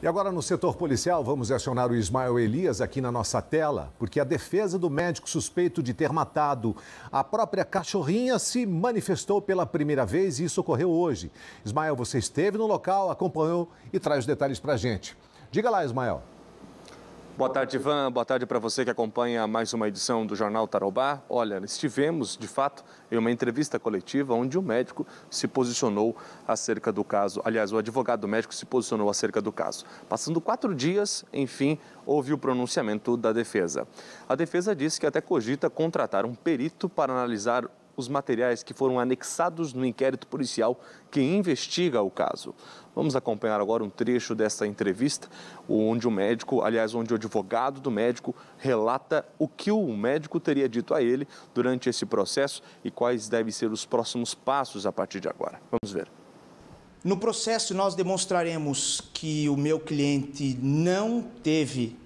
E agora, no setor policial, vamos acionar o Ismael Elias aqui na nossa tela, porque a defesa do médico suspeito de ter matado a própria cachorrinha se manifestou pela primeira vez e isso ocorreu hoje. Ismael, você esteve no local, acompanhou e traz os detalhes para gente. Diga lá, Ismael. Boa tarde, Ivan. Boa tarde para você que acompanha mais uma edição do Jornal Tarobá. Olha, estivemos, de fato, em uma entrevista coletiva onde o médico se posicionou acerca do caso. Aliás, o advogado médico se posicionou acerca do caso. Passando quatro dias, enfim, houve o pronunciamento da defesa. A defesa disse que até cogita contratar um perito para analisar os materiais que foram anexados no inquérito policial que investiga o caso. Vamos acompanhar agora um trecho dessa entrevista, onde o médico, aliás, onde o advogado do médico relata o que o médico teria dito a ele durante esse processo e quais devem ser os próximos passos a partir de agora. Vamos ver. No processo, nós demonstraremos que o meu cliente não teve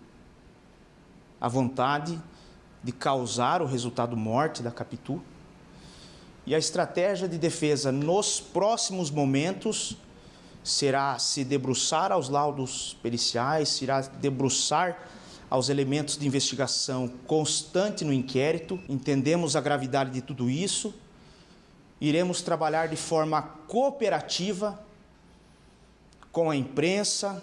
a vontade de causar o resultado morte da Capitu, e a estratégia de defesa nos próximos momentos será se debruçar aos laudos periciais, será debruçar aos elementos de investigação constante no inquérito. Entendemos a gravidade de tudo isso. Iremos trabalhar de forma cooperativa com a imprensa,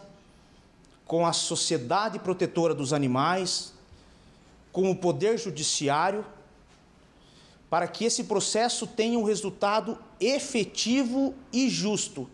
com a Sociedade Protetora dos Animais, com o Poder Judiciário para que esse processo tenha um resultado efetivo e justo.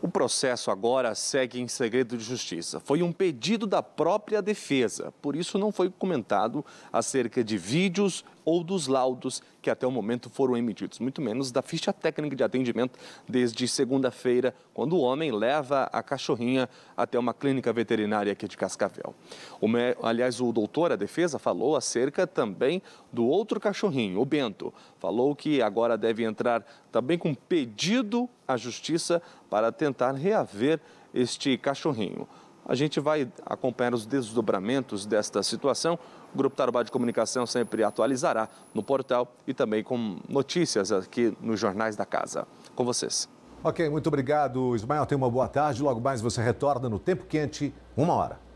O processo agora segue em segredo de justiça. Foi um pedido da própria defesa, por isso não foi comentado acerca de vídeos ou dos laudos que até o momento foram emitidos, muito menos da ficha técnica de atendimento desde segunda-feira, quando o homem leva a cachorrinha até uma clínica veterinária aqui de Cascavel. O me... Aliás, o doutor, a defesa, falou acerca também do outro cachorrinho, o Bento. Falou que agora deve entrar também com pedido à justiça para tentar reaver este cachorrinho. A gente vai acompanhar os desdobramentos desta situação. O Grupo Tarubá de Comunicação sempre atualizará no portal e também com notícias aqui nos jornais da casa. Com vocês. Ok, muito obrigado, Ismael. Tenha uma boa tarde. Logo mais você retorna no Tempo Quente, uma hora.